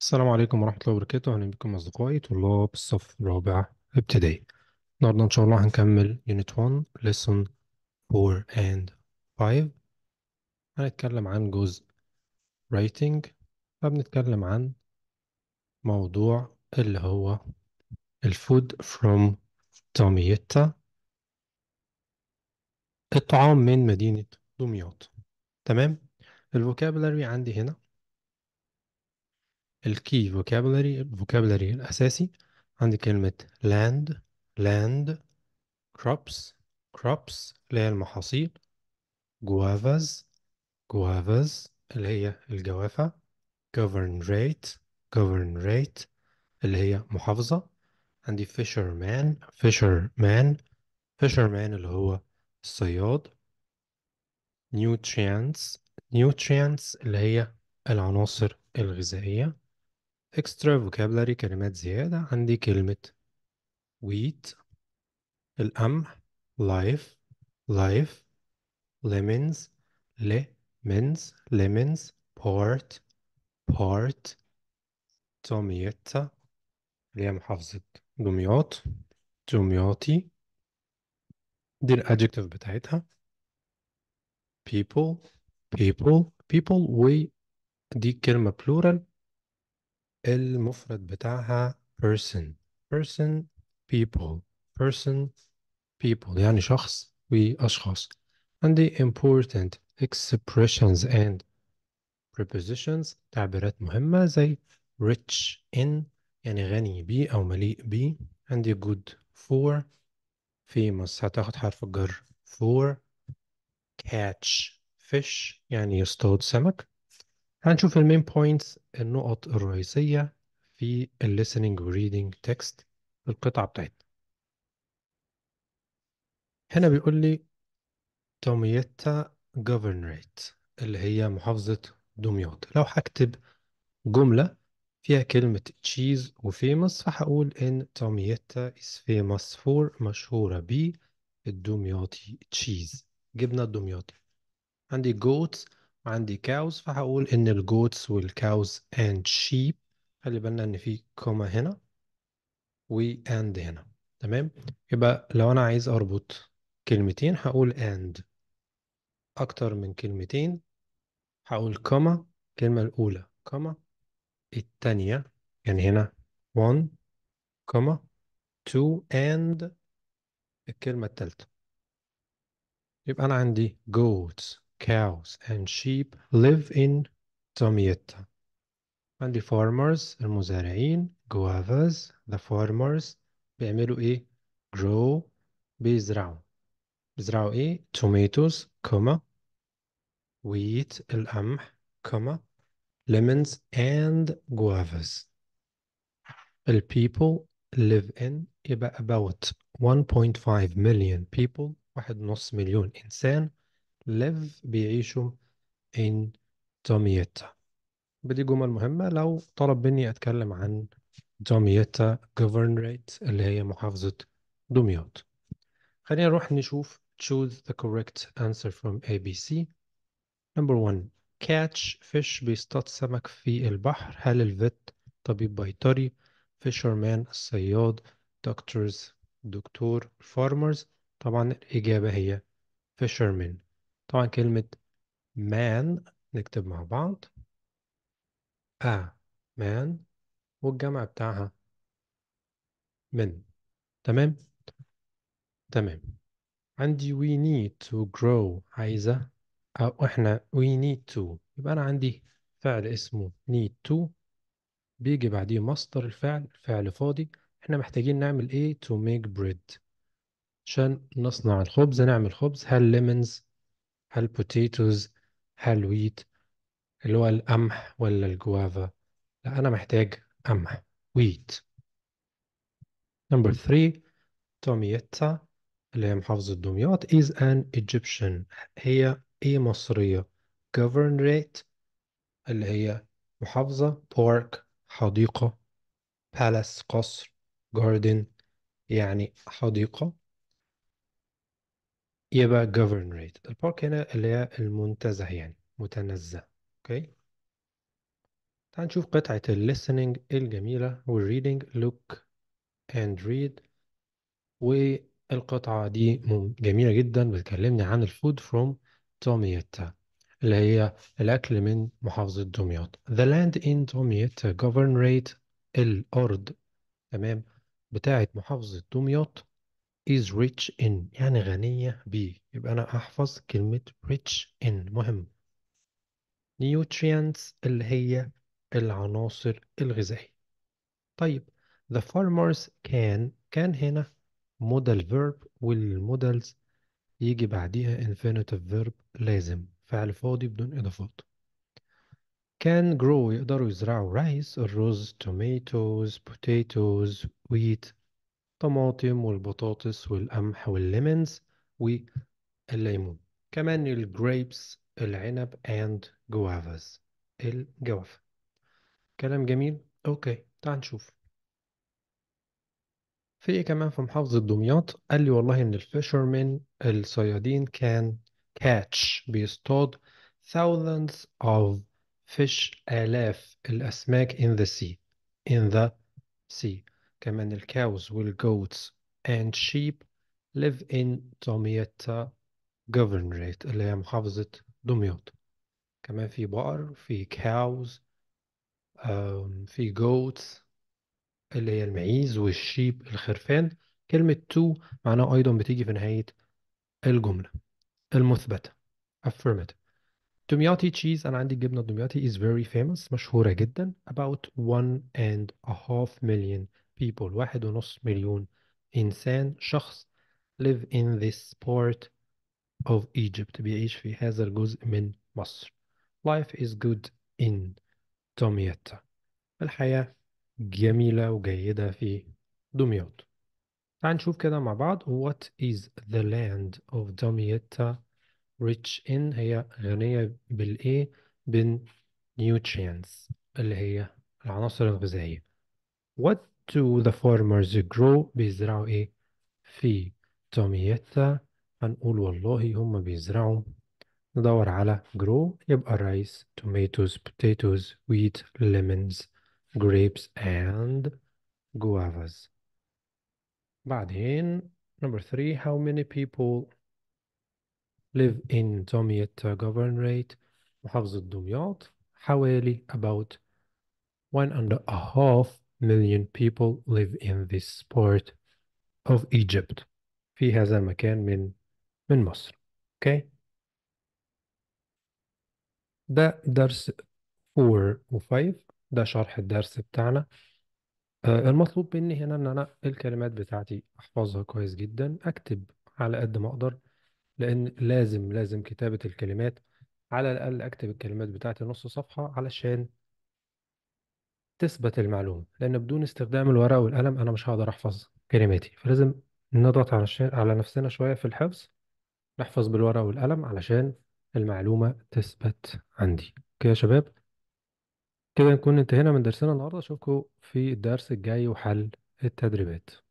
السلام عليكم ورحمة الله وبركاته أهلا بكم أصدقائي طلاب الصف الرابع ابتدائي النهاردة إن شاء الله هنكمل Unit 1 Lesson 4 and 5 هنتكلم عن جزء Writing فبنتكلم عن موضوع اللي هو الفود فروم دمياط الطعام من مدينة دمياط تمام الفوكابلري عندي هنا الكي vocabulary الفوكابولاري الأساسي عندي كلمة land land crops crops اللي هي المحاصيل guavas guavas اللي هي الجوافة govern rate govern rate اللي هي محافظة عندي fisherman fisherman fisherman اللي هو الصياد nutrients nutrients اللي هي العناصر الغذائية extra vocabulary كلمات زيادة عندي كلمة wheat القمح life life lemons lemons lemons port port توميتا اللي هي محافظة دمياط دمياطي دي ال adjective بتاعتها people people people و دي كلمة plural المفرد بتاعها person person people person people يعني شخص وأشخاص and the important expressions and prepositions تعبيرات مهمة زي rich in يعني غني بي أو مليء بي and the good for famous هتاخد حرف الجر for catch fish يعني يصطاد سمك هنشوف المين بوينتس النقط الرئيسية في الليسننج reading تكست القطعة بتاعتنا هنا بيقول لي دوميتا جوفرنريت اللي هي محافظة دمياط لو هكتب جملة فيها كلمة تشيز وفيمس فهقول إن توميتا is famous for مشهورة ب الدمياطي تشيز جبنة الدمياطي عندي goats عندي cows فهقول إن الجوتس والكاوز and sheep خلي بالنا إن في كوما هنا و and هنا تمام يبقى لو أنا عايز أربط كلمتين هقول and أكتر من كلمتين هقول كوما الكلمة الأولى كوما التانية يعني هنا 1 كوما 2 and الكلمة التالتة يبقى أنا عندي goats cows and sheep live in Tomietta, And the farmers المزارعين guavas the farmers بيعملوا ايه grow بيزرعوا بيزرعوا ايه tomatoes comma wheat القمح comma lemons and guavas the people live in about 1.5 million people واحد نص مليون إنسان live بيعيشوا in دوميتا بدي جمل مهمة لو طلب مني أتكلم عن دوميتا governorate اللي هي محافظة دمياط خلينا نروح نشوف choose the correct answer from ABC number one catch fish بيصطاد سمك في البحر هل الفت طبيب بيطري fisherman الصياد doctors دكتور farmers طبعا الإجابة هي fisherman طبعا كلمة مان نكتب مع بعض a آه، man والجمع بتاعها من تمام تمام عندي we need to grow عايزة أو إحنا we need to يبقى أنا عندي فعل اسمه need to بيجي بعديه مصدر الفعل فعل فاضي إحنا محتاجين نعمل إيه to make bread عشان نصنع الخبز نعمل خبز هل lemons هل potatoes هل wheat اللي هو القمح ولا الجوافا لا أنا محتاج قمح wheat number 3 توميتا اللي هي محافظة دمياط is an Egyptian هي إيه مصرية governorate اللي هي محافظة بارك حديقة palace قصر garden يعني حديقة يبقى rate البارك هنا اللي هي المنتزه يعني متنزه اوكي تعال نشوف قطعة listening الجميلة والريدنج look and read والقطعة دي جميلة جدا بتكلمني عن الفود from Damietta اللي هي الأكل من محافظة دمياط The land in govern rate الأرض تمام بتاعة محافظة دمياط is rich in يعني غنية ب يبقى أنا أحفظ كلمة rich in مهم nutrients اللي هي العناصر الغذائية طيب the farmers can كان هنا modal verb والمودلز يجي بعديها infinitive verb لازم فعل فاضي بدون إضافات can grow يقدروا يزرعوا rice الرز tomatoes potatoes wheat الطماطم والبطاطس والقمح والليمونز والليمون كمان الجريبس العنب and جوافاز الجوافة كلام جميل اوكي تعال نشوف في ايه كمان في محافظة دمياط قال لي والله ان الفيشرمن الصيادين كان كاتش بيصطاد thousands of fish آلاف الأسماك in the sea in the sea كمان الكاوز والجوتس and sheep live in دمياط governorate اللي هي محافظة دمياط كمان في بقر في كاوز في goats اللي هي المعيز والشيب الخرفان كلمة تو معناها أيضا بتيجي في نهاية الجملة المثبتة affirmative دمياطي تشيز أنا عندي الجبنة دمياتي is very famous مشهورة جدا about one and a half million people واحد ونص مليون إنسان شخص live in this part of Egypt بيعيش في هذا الجزء من مصر life is good in دمياط الحياة جميلة وجيدة في دمياط تعال نشوف كده مع بعض what is the land of دمياط rich in هي غنية بالإيه بالنيوترينز اللي هي العناصر الغذائية what to the farmers, grow بيزرعوا ايه في توميتا هنقول والله هم بيزرعوا ندور على grow يبقى rice tomatoes potatoes wheat lemons grapes and guavas بعدين number three how many people live in Damietta governorate محافظة دمياط حوالي about one and a half million people live in this part of Egypt في هذا المكان من من مصر اوكي okay. ده درس 4 و5 ده شرح الدرس بتاعنا آه، المطلوب مني هنا ان انا الكلمات بتاعتي احفظها كويس جدا اكتب على قد ما اقدر لان لازم لازم كتابة الكلمات على الاقل اكتب الكلمات بتاعتي نص صفحة علشان تثبت المعلومة لأن بدون استخدام الورقة والقلم أنا مش هقدر أحفظ كلماتي فلازم نضغط على على نفسنا شوية في الحفظ نحفظ بالورقة والقلم علشان المعلومة تثبت عندي كده يا شباب كده نكون انتهينا من درسنا النهاردة أشوفكم في الدرس الجاي وحل التدريبات